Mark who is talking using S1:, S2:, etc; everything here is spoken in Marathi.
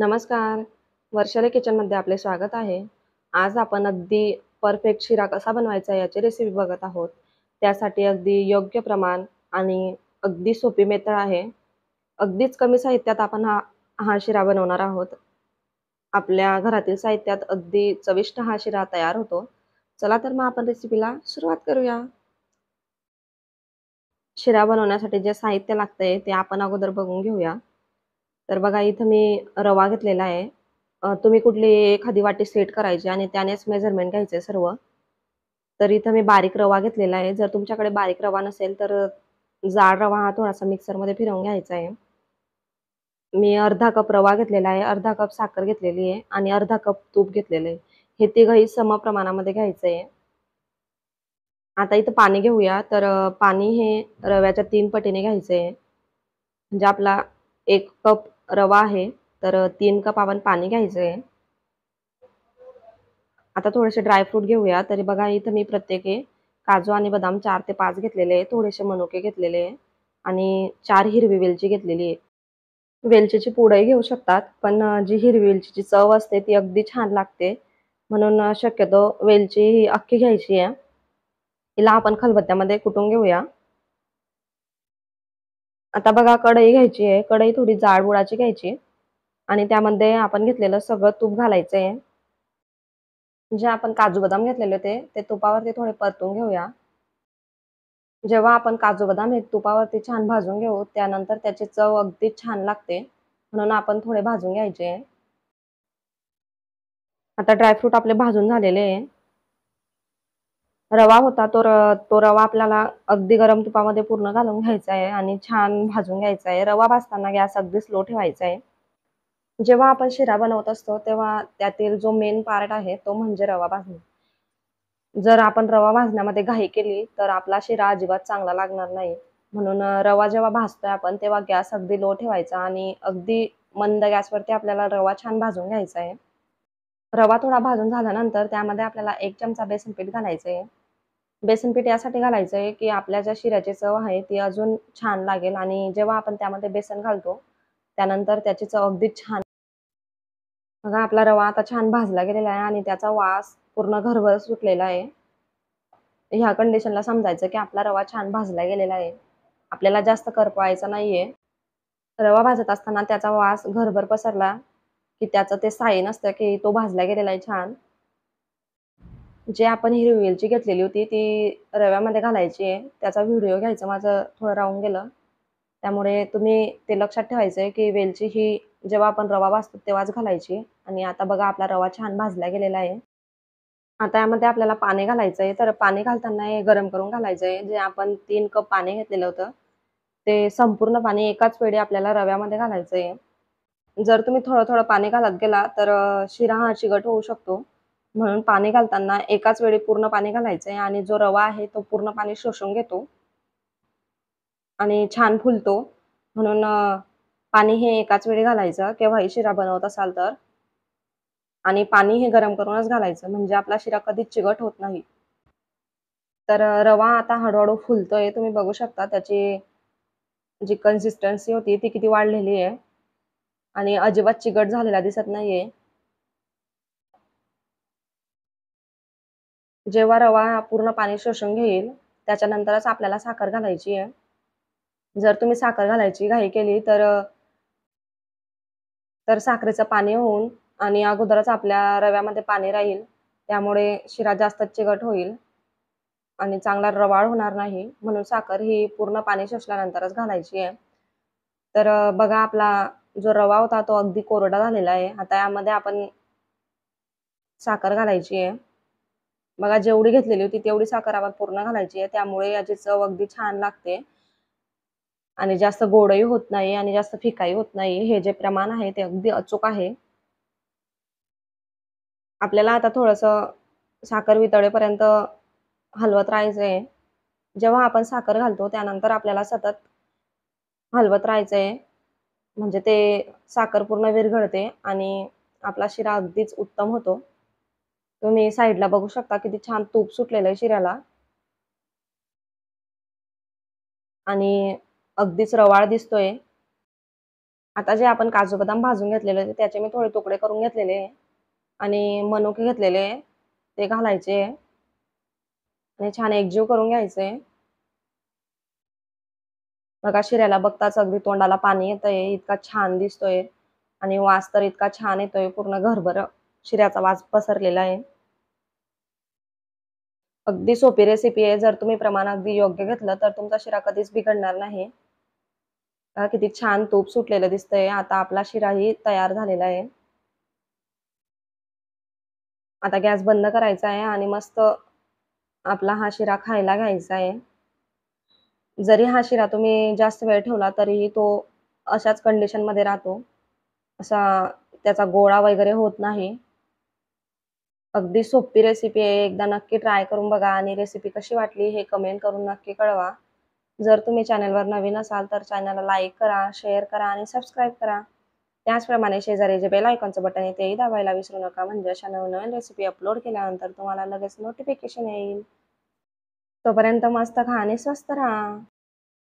S1: नमस्कार वर्षाले किचनमध्ये आपले स्वागत आहे आज आपण अगदी परफेक्ट शिरा कसा बनवायचा याची रेसिपी बघत आहोत त्यासाठी अगदी योग्य प्रमाण आणि अगदी सोपी मेथड आहे अगदीच कमी साहित्यात आपण हा हा शिरा बनवणार आहोत आपल्या घरातील साहित्यात अगदी चविष्ट हा शिरा तयार होतो चला तर मग आपण रेसिपीला सुरुवात करूया शिरा बनवण्यासाठी जे साहित्य लागतंय ते आपण अगोदर बघून घेऊया तर बघा इथं मी रवा घेतलेला आहे तुम्ही कुठली एखादी वाटी सेट करायची आणि त्यानेच मेजरमेंट घ्यायचे सर्व तर इथं मी बारीक रवा घेतलेला आहे जर तुमच्याकडे बारीक रवा नसेल तर जाड रवा हा थोडासा मिक्सरमध्ये फिरवून घ्यायचा आहे मी अर्धा कप रवा घेतलेला आहे अर्धा कप साखर घेतलेली आहे आणि अर्धा कप तूप घेतलेलं आहे हे तिघही सम प्रमाणामध्ये घ्यायचं आहे आता इथं पाणी घेऊया तर पाणी हे रव्याच्या तीन पटीने घ्यायचं आहे म्हणजे आपला एक कप रवा आहे तर तीन कप आपण पाणी घ्यायचं आहे आता थोडेसे ड्रायफ्रूट घेऊया तरी बघा इथं मी प्रत्येके काजू आणि बदाम चार ते पाच घेतलेले आहे थोडेसे मनुके घेतलेले आहे आणि चार हिरवी वेलची घेतलेली आहे वेलचीची पुढंही घेऊ शकतात पण जी हिरवी वेलचीची चव असते ती अगदी छान लागते म्हणून शक्यतो वेलची ही अख्खी घ्यायची आहे तिला आपण खलबत्त्यामध्ये कुटून घेऊया आता बघा कढई घ्यायची आहे कढई थोडी बुडाची घ्यायची आणि त्यामध्ये आपण घेतलेलं सगळं तूप घालायचं आहे जे आपण काजू बदाम घेतलेले होते ते तुपावरती थोडे परतून घेऊया जेव्हा आपण काजू बदाम हे तुपावरती छान भाजून घेऊ त्यानंतर त्याची चव अगदी छान लागते म्हणून आपण थोडे भाजून घ्यायचे आता ड्रायफ्रूट आपले भाजून झालेले आहे रवा होता तो र तो रवा आपल्याला अगदी गरम तुपामध्ये पूर्ण घालून घ्यायचा आहे आणि छान भाजून घ्यायचा आहे रवा भाजताना गॅस अगदी स्लो ठेवायचा आहे जेव्हा आपण शिरा बनवत असतो तेव्हा त्यातील जो मेन पार्ट आहे तो म्हणजे रवा भाजणे जर आपण रवा भाजण्यामध्ये घाई केली तर आपला शिरा अजिबात चांगला लागणार नाही म्हणून रवा जेव्हा भाजतोय आपण तेव्हा गॅस अगदी लो ठेवायचा आणि अगदी मंद गॅसवरती आपल्याला रवा छान भाजून घ्यायचा आहे रवा थोडा भाजून झाल्यानंतर त्यामध्ये आपल्याला एक चमचा बेसन पीठ घालायचं आहे बेसन पीठ यासाठी घालायचं आहे की आपल्या ज्या शिऱ्याची चव आहे ती अजून छान लागेल आणि जेव्हा आपण त्यामध्ये बेसन घालतो त्यानंतर त्याची चव अगदी छान बघा आपला रवा आता छान भाजला गेलेला आहे आणि त्याचा वास पूर्ण घरभर सुटलेला आहे ह्या कंडिशनला समजायचं की आपला रवा छान भाजला गेलेला आहे आपल्याला जास्त करपवायचा नाहीये रवा भाजत असताना त्याचा वास घरभर पसरला की त्याचं ते साईन असतं की तो भाजला गेलेला आहे छान जे आपण हिरवी वेलची घेतलेली होती ती रव्यामध्ये घालायची आहे त्याचा व्हिडिओ घ्यायचा माझं थोडं राहून गेलं त्यामुळे तुम्ही ते लक्षात ठेवायचं आहे की वेलची ही जेव्हा आपण रवा भाजतो तेव्हाच घालायची आणि आता बघा आपला रवा छान भाजला गेलेला आहे आता यामध्ये आपल्याला पाणी घालायचं आहे तर पाणी घालताना हे गरम करून घालायचं आहे जे आपण तीन कप पाणी घेतलेलं होतं ते संपूर्ण पाणी एकाच वेळी आपल्याला रव्यामध्ये घालायचं आहे जर तुम्ही थोडं थोडं पाणी घालत गेला तर शिरा हा चिकट होऊ शकतो म्हणून पाणी घालताना एकाच वेळी पूर्ण पाणी घालायचं आहे आणि जो रवा आहे तो पूर्ण पाणी शोषून घेतो आणि छान फुलतो म्हणून पाणी हे एकाच वेळी घालायचं केव्हाही शिरा बनवत असाल तर आणि पाणी हे गरम करूनच घालायचं म्हणजे आपला शिरा कधीच चिगट होत नाही तर रवा आता हळूहळू फुलतोय तुम्ही बघू शकता त्याची जी कन्सिस्टन्सी होती ती किती वाढलेली आहे आणि अजिबात चिगट झालेला दिसत नाहीये जेव्हा रवा पूर्ण पाणी शोषून घेईल त्याच्यानंतरच आपल्याला साखर घालायची आहे जर तुम्ही साखर घालायची घाई केली तर तर साखरेचं पाणी होऊन आणि अगोदरच आपल्या रव्यामध्ये पाणी राहील त्यामुळे शिरा जास्त चिकट होईल आणि चांगला रवाळ होणार नाही म्हणून साखर ही पूर्ण पाणी शोषल्यानंतरच घालायची आहे तर बघा आपला जो रवा होता तो अगदी कोरडा झालेला आहे आता यामध्ये आपण साखर घालायची आहे बघा जेवढी घेतलेली होती तेवढी साखर आपण पूर्ण घालायची आहे त्यामुळे याची चव अगदी छान लागते आणि जास्त गोडही होत नाही आणि जास्त फिकाही होत नाही हे जे प्रमाण आहे ते अगदी अचूक आहे आपल्याला आता थोडस साखर वितळेपर्यंत हलवत राहायचंय आहे जेव्हा आपण साखर घालतो त्यानंतर आपल्याला सतत हलवत राहायचंय म्हणजे ते साखर पूर्ण विरघळते आणि आपला शिरा अगदीच उत्तम होतो तुम्ही साईडला बघू शकता किती छान तूप सुटलेलं आहे शिऱ्याला आणि अगदीच रवाळ दिसतोय आता जे आपण काजू बदाम भाजून घेतलेले होते त्याचे मी थोडे तुकडे करून घेतलेले आणि मनुके घेतलेले ते घालायचे आणि छान एकजीव करून घ्यायचे बघा शिऱ्याला बघताच अगदी तोंडाला पाणी येत आहे इतका छान दिसतोय आणि वास तर इतका छान येतोय पूर्ण घरभर शिऱ्याचा वास पसरलेला आहे अगदी सोपी रेसिपी आहे जर तुम्ही प्रमाण अगदी योग्य घेतलं तर तुमचा शिरा कधीच बिघडणार नाही किती छान तूप सुटलेलं दिसतंय आता आपला शिराही तयार झालेला आहे आता गॅस बंद करायचा आहे आणि मस्त आपला हा शिरा खायला घ्यायचा आहे जरी हा शिरा तुम्ही जास्त वेळ ठेवला तरीही तो अशाच कंडिशनमध्ये राहतो असा त्याचा गोळा वगैरे होत नाही अगदी सोपी रेसिपी आहे एकदा नक्की ट्राय करून बघा आणि रेसिपी कशी वाटली हे कमेंट करून नक्की कळवा जर तुम्ही चॅनलवर नवीन असाल तर चॅनलला लाईक करा शेअर करा आणि सबस्क्राईब करा त्याचप्रमाणे शेजारी जे बेल आयकॉनचं बटन आहे तेही दाबायला विसरू नका म्हणजे अशा नवीन रेसिपी अपलोड केल्यानंतर तुम्हाला लगेच नोटिफिकेशन येईल तोपर्यंत मस्त खा आणि स्वस्त राहा